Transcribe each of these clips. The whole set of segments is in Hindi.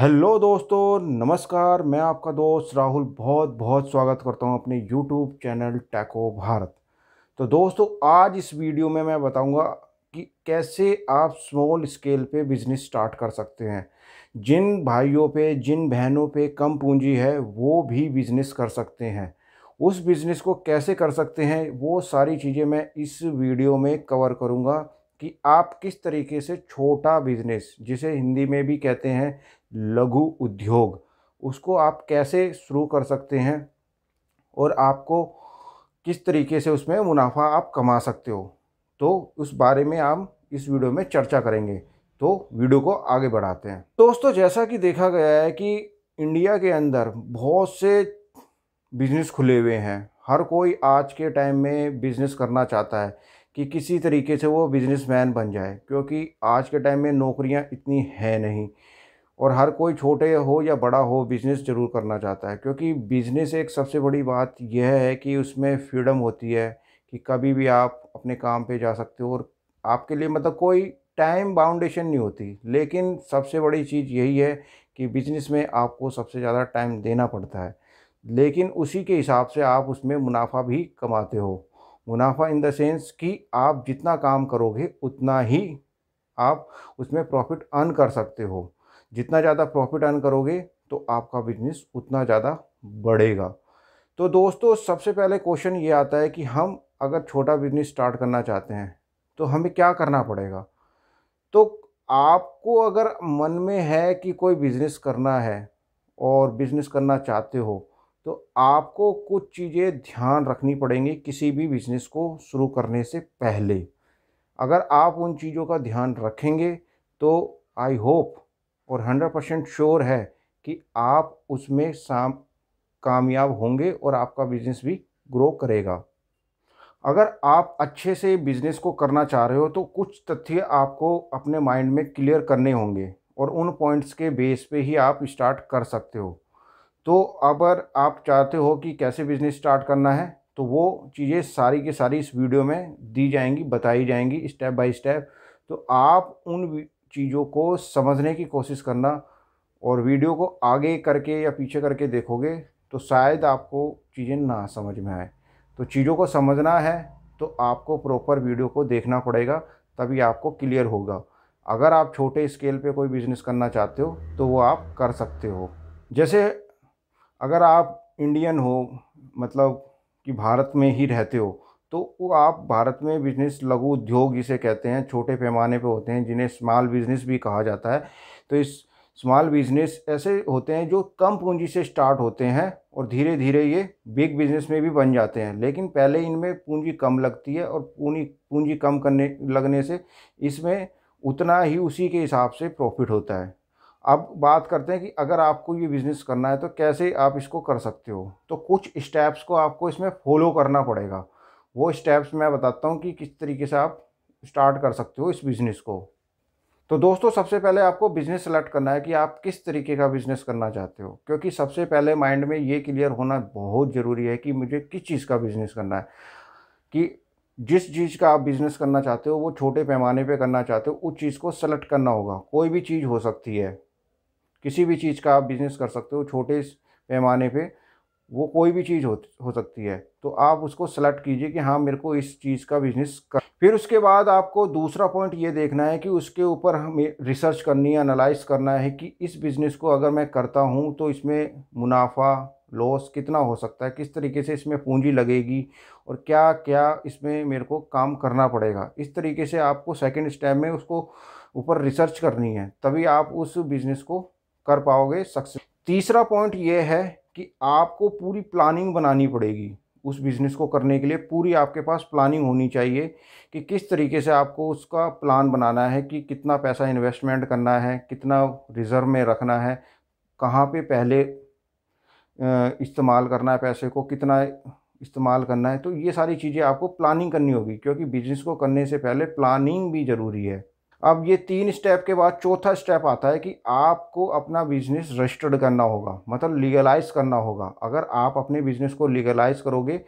हेलो दोस्तों नमस्कार मैं आपका दोस्त राहुल बहुत बहुत स्वागत करता हूं अपने यूट्यूब चैनल टैको भारत तो दोस्तों आज इस वीडियो में मैं बताऊंगा कि कैसे आप स्मॉल स्केल पे बिज़नेस स्टार्ट कर सकते हैं जिन भाइयों पे जिन बहनों पे कम पूंजी है वो भी बिज़नेस कर सकते हैं उस बिज़नेस को कैसे कर सकते हैं वो सारी चीज़ें मैं इस वीडियो में कवर करूँगा कि आप किस तरीके से छोटा बिज़नेस जिसे हिंदी में भी कहते हैं लघु उद्योग उसको आप कैसे शुरू कर सकते हैं और आपको किस तरीके से उसमें मुनाफा आप कमा सकते हो तो उस बारे में हम इस वीडियो में चर्चा करेंगे तो वीडियो को आगे बढ़ाते हैं दोस्तों जैसा कि देखा गया है कि इंडिया के अंदर बहुत से बिजनेस खुले हुए हैं हर कोई आज के टाइम में बिज़नेस करना चाहता है कि किसी तरीके से वो बिजनेसमैन बन जाए क्योंकि आज के टाइम में नौकरियां इतनी है नहीं और हर कोई छोटे हो या बड़ा हो बिज़नेस ज़रूर करना चाहता है क्योंकि बिज़नेस एक सबसे बड़ी बात यह है कि उसमें फ्रीडम होती है कि कभी भी आप अपने काम पे जा सकते हो और आपके लिए मतलब कोई टाइम बाउंडेशन नहीं होती लेकिन सबसे बड़ी चीज़ यही है कि बिज़नेस में आपको सबसे ज़्यादा टाइम देना पड़ता है लेकिन उसी के हिसाब से आप उसमें मुनाफा भी कमाते हो मुनाफा इन द सेंस कि आप जितना काम करोगे उतना ही आप उसमें प्रॉफिट अर्न कर सकते हो जितना ज़्यादा प्रॉफिट अर्न करोगे तो आपका बिजनेस उतना ज़्यादा बढ़ेगा तो दोस्तों सबसे पहले क्वेश्चन ये आता है कि हम अगर छोटा बिजनेस स्टार्ट करना चाहते हैं तो हमें क्या करना पड़ेगा तो आपको अगर मन में है कि कोई बिज़नेस करना है और बिज़नेस करना चाहते हो तो आपको कुछ चीज़ें ध्यान रखनी पड़ेंगी किसी भी बिज़नेस को शुरू करने से पहले अगर आप उन चीज़ों का ध्यान रखेंगे तो आई होप और हंड्रेड परसेंट श्योर है कि आप उसमें साम कामयाब होंगे और आपका बिजनेस भी ग्रो करेगा अगर आप अच्छे से बिजनेस को करना चाह रहे हो तो कुछ तथ्य आपको अपने माइंड में क्लियर करने होंगे और उन पॉइंट्स के बेस पे ही आप स्टार्ट कर सकते हो तो अगर आप चाहते हो कि कैसे बिज़नेस स्टार्ट करना है तो वो चीज़ें सारी के सारी इस वीडियो में दी जाएंगी बताई जाएंगी स्टेप बाय स्टेप तो आप उन चीज़ों को समझने की कोशिश करना और वीडियो को आगे करके या पीछे करके देखोगे तो शायद आपको चीज़ें ना समझ में आए तो चीज़ों को समझना है तो आपको प्रॉपर वीडियो को देखना पड़ेगा तभी आपको क्लियर होगा अगर आप छोटे स्केल पे कोई बिज़नेस करना चाहते हो तो वो आप कर सकते हो जैसे अगर आप इंडियन हो मतलब कि भारत में ही रहते हो तो वो आप भारत में बिजनेस लघु उद्योग जिसे कहते हैं छोटे पैमाने पे होते हैं जिन्हें स्मॉल बिजनेस भी कहा जाता है तो इस स्मॉल बिजनेस ऐसे होते हैं जो कम पूंजी से स्टार्ट होते हैं और धीरे धीरे ये बिग बिजनेस में भी बन जाते हैं लेकिन पहले इनमें पूंजी कम लगती है और पूंजी पूंजी कम करने लगने से इसमें उतना ही उसी के हिसाब से प्रॉफिट होता है अब बात करते हैं कि अगर आपको ये बिज़नेस करना है तो कैसे आप इसको कर सकते हो तो कुछ स्टेप्स को आपको इसमें फॉलो करना पड़ेगा वो स्टेप्स मैं बताता हूँ कि किस तरीके से आप स्टार्ट कर सकते हो इस बिज़नेस को तो दोस्तों सबसे पहले आपको बिज़नेस सेलेक्ट करना है कि आप किस तरीके का बिज़नेस करना चाहते हो क्योंकि सबसे पहले माइंड में ये क्लियर होना बहुत ज़रूरी है कि मुझे किस चीज़ का बिज़नेस करना है कि जिस चीज़ का आप बिज़नेस करना चाहते हो वो छोटे पैमाने पे करना चाहते हो उस चीज़ को सेलेक्ट करना होगा कोई भी चीज़ हो सकती है किसी भी चीज़ का आप बिज़नेस कर सकते हो छोटे पैमाने पर वो कोई भी चीज़ हो हो सकती है तो आप उसको सेलेक्ट कीजिए कि हाँ मेरे को इस चीज़ का बिजनेस कर फिर उसके बाद आपको दूसरा पॉइंट ये देखना है कि उसके ऊपर हमें रिसर्च करनी है एनालाइज करना है कि इस बिज़नेस को अगर मैं करता हूँ तो इसमें मुनाफा लॉस कितना हो सकता है किस तरीके से इसमें पूंजी लगेगी और क्या क्या इसमें मेरे को काम करना पड़ेगा इस तरीके से आपको सेकेंड स्टेप में उसको ऊपर रिसर्च करनी है तभी आप उस बिज़नेस को कर पाओगे सक्सेस तीसरा पॉइंट ये है कि आपको पूरी प्लानिंग बनानी पड़ेगी उस बिज़नेस को करने के लिए पूरी आपके पास प्लानिंग होनी चाहिए कि किस तरीके से आपको उसका प्लान बनाना है कि कितना पैसा इन्वेस्टमेंट करना है कितना रिज़र्व में रखना है कहाँ पे पहले इस्तेमाल करना है पैसे को कितना इस्तेमाल करना है तो ये सारी चीज़ें आपको प्लानिंग करनी होगी क्योंकि बिज़नेस को करने से पहले प्लानिंग भी ज़रूरी है अब ये तीन स्टेप के बाद चौथा स्टेप आता है कि आपको अपना बिजनेस रजिस्टर्ड करना होगा मतलब लीगलाइज करना होगा अगर आप अपने बिजनेस को लीगलाइज करोगे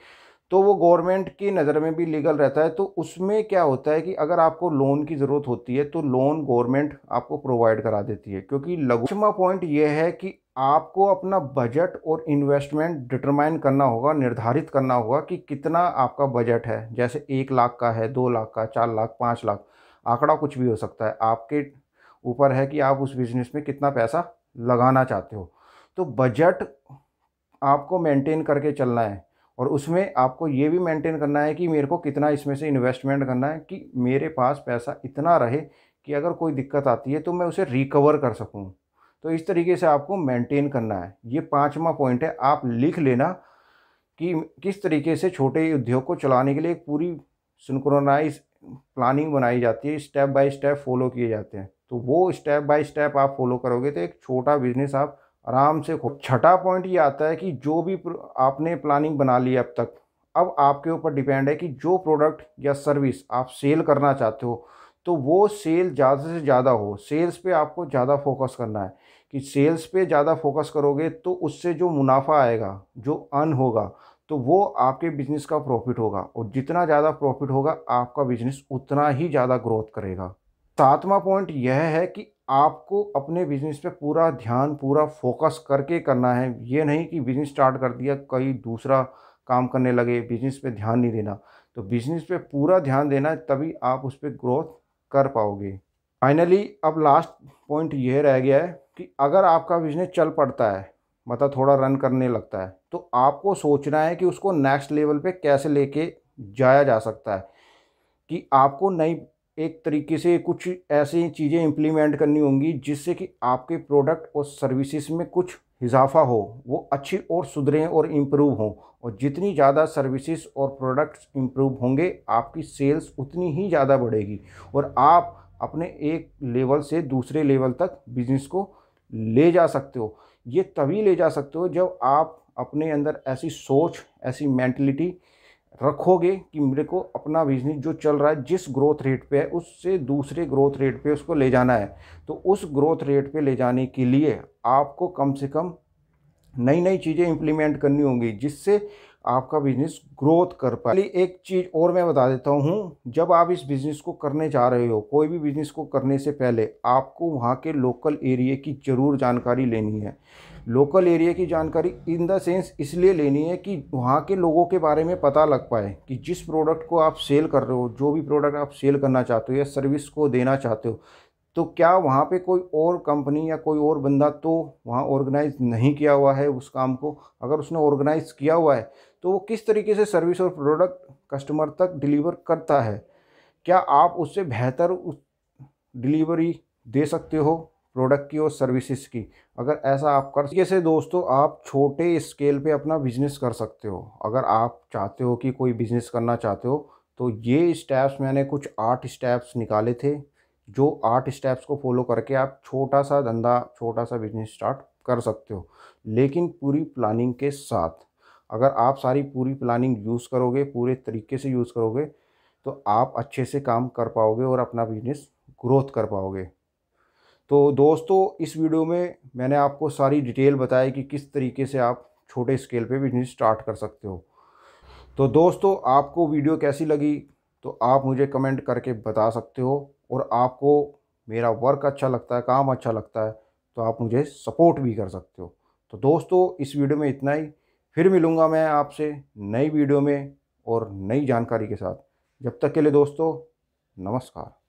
तो वो गवर्नमेंट की नज़र में भी लीगल रहता है तो उसमें क्या होता है कि अगर आपको लोन की ज़रूरत होती है तो लोन गवर्नमेंट आपको प्रोवाइड करा देती है क्योंकि लघुमा पॉइंट ये है कि आपको अपना बजट और इन्वेस्टमेंट डिटरमाइन करना होगा निर्धारित करना होगा कि कितना आपका बजट है जैसे एक लाख का है दो लाख का चार लाख पाँच लाख आंकड़ा कुछ भी हो सकता है आपके ऊपर है कि आप उस बिज़नेस में कितना पैसा लगाना चाहते हो तो बजट आपको मेंटेन करके चलना है और उसमें आपको ये भी मेंटेन करना है कि मेरे को कितना इसमें से इन्वेस्टमेंट करना है कि मेरे पास पैसा इतना रहे कि अगर कोई दिक्कत आती है तो मैं उसे रिकवर कर सकूँ तो इस तरीके से आपको मेंटेन करना है ये पाँचवा पॉइंट है आप लिख लेना कि किस तरीके से छोटे उद्योग को चलाने के लिए एक पूरी सिंक्रोनाइज प्लानिंग बनाई जाती है स्टेप बाय स्टेप फॉलो किए जाते हैं तो वो स्टेप बाय स्टेप आप फॉलो करोगे तो एक छोटा बिजनेस आप आराम से खो छठा पॉइंट ये आता है कि जो भी आपने प्लानिंग बना ली अब तक अब आपके ऊपर डिपेंड है कि जो प्रोडक्ट या सर्विस आप सेल करना चाहते हो तो वो सेल ज़्यादा से ज़्यादा हो सेल्स पे आपको ज़्यादा फोकस करना है कि सेल्स पे ज़्यादा फोकस करोगे तो उससे जो मुनाफा आएगा जो अन होगा तो वो आपके बिजनेस का प्रॉफिट होगा और जितना ज़्यादा प्रॉफिट होगा आपका बिजनेस उतना ही ज़्यादा ग्रोथ करेगा सातवां पॉइंट यह है कि आपको अपने बिजनेस पे पूरा ध्यान पूरा फोकस करके करना है ये नहीं कि बिजनेस स्टार्ट कर दिया कहीं दूसरा काम करने लगे बिजनेस पे ध्यान नहीं देना तो बिजनेस पे पूरा ध्यान देना है तभी आप उस पर ग्रोथ कर पाओगे फाइनली अब लास्ट पॉइंट यह रह गया है कि अगर आपका बिजनेस चल पड़ता है मतलब थोड़ा रन करने लगता है तो आपको सोचना है कि उसको नेक्स्ट लेवल पे कैसे लेके जाया जा सकता है कि आपको नई एक तरीके से कुछ ऐसी चीज़ें इम्प्लीमेंट करनी होंगी जिससे कि आपके प्रोडक्ट और सर्विसेज में कुछ इजाफा हो वो अच्छी और सुधरें और इम्प्रूव हों और जितनी ज़्यादा सर्विसेज और प्रोडक्ट्स इम्प्रूव होंगे आपकी सेल्स उतनी ही ज़्यादा बढ़ेगी और आप अपने एक लेवल से दूसरे लेवल तक बिजनेस को ले जा सकते हो ये तभी ले जा सकते हो जब आप अपने अंदर ऐसी सोच ऐसी मैंटलिटी रखोगे कि मेरे को अपना बिजनेस जो चल रहा है जिस ग्रोथ रेट पे है उससे दूसरे ग्रोथ रेट पे उसको ले जाना है तो उस ग्रोथ रेट पे ले जाने के लिए आपको कम से कम नई नई चीज़ें इम्प्लीमेंट करनी होंगी जिससे आपका बिजनेस ग्रोथ कर पाए एक चीज़ और मैं बता देता हूँ जब आप इस बिज़नेस को करने जा रहे हो कोई भी बिज़नेस को करने से पहले आपको वहाँ के लोकल एरिया की ज़रूर जानकारी लेनी है लोकल एरिया की जानकारी इन द सेंस इसलिए लेनी है कि वहाँ के लोगों के बारे में पता लग पाए कि जिस प्रोडक्ट को आप सेल कर रहे हो जो भी प्रोडक्ट आप सेल करना चाहते हो या सर्विस को देना चाहते हो तो क्या वहाँ पे कोई और कंपनी या कोई और बंदा तो वहाँ ऑर्गेनाइज नहीं किया हुआ है उस काम को अगर उसने ऑर्गेनाइज किया हुआ है तो वो किस तरीके से सर्विस और प्रोडक्ट कस्टमर तक डिलीवर करता है क्या आप उससे बेहतर उस डिलीवरी दे सकते हो प्रोडक्ट की और सर्विसेज की अगर ऐसा आप कर से दोस्तों आप छोटे स्केल पे अपना बिजनेस कर सकते हो अगर आप चाहते हो कि कोई बिजनेस करना चाहते हो तो ये स्टेप्स मैंने कुछ आठ स्टेप्स निकाले थे जो आठ स्टेप्स को फॉलो करके आप छोटा सा धंधा छोटा सा बिजनेस स्टार्ट कर सकते हो लेकिन पूरी प्लानिंग के साथ अगर आप सारी पूरी प्लानिंग यूज़ करोगे पूरे तरीके से यूज़ करोगे तो आप अच्छे से काम कर पाओगे और अपना बिजनेस ग्रोथ कर पाओगे तो दोस्तों इस वीडियो में मैंने आपको सारी डिटेल बताई कि किस तरीके से आप छोटे स्केल पे बिजनेस स्टार्ट कर सकते हो तो दोस्तों आपको वीडियो कैसी लगी तो आप मुझे कमेंट करके बता सकते हो और आपको मेरा वर्क अच्छा लगता है काम अच्छा लगता है तो आप मुझे सपोर्ट भी कर सकते हो तो दोस्तों इस वीडियो में इतना ही फिर मिलूँगा मैं आपसे नई वीडियो में और नई जानकारी के साथ जब तक के लिए दोस्तों नमस्कार